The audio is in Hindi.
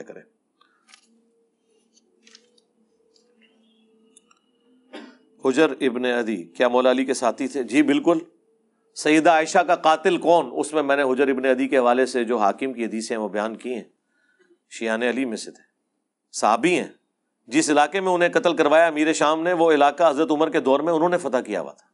क्या करें हुजर इबन अदी क्या मौला अली के साथी थे जी बिल्कुल सईदा आयशा का कातिल कौन उसमें मैंने हुजर इबन अदी के हवाले से जो हाकिम की हदीसें हैं वो बयान की हैं शियाने अली में से थे साबी हैं जिस इलाके में उन्हें कत्ल करवाया अमीर शाम ने वो इलाका हज़रत उमर के दौर में उन्होंने फतह किया हुआ था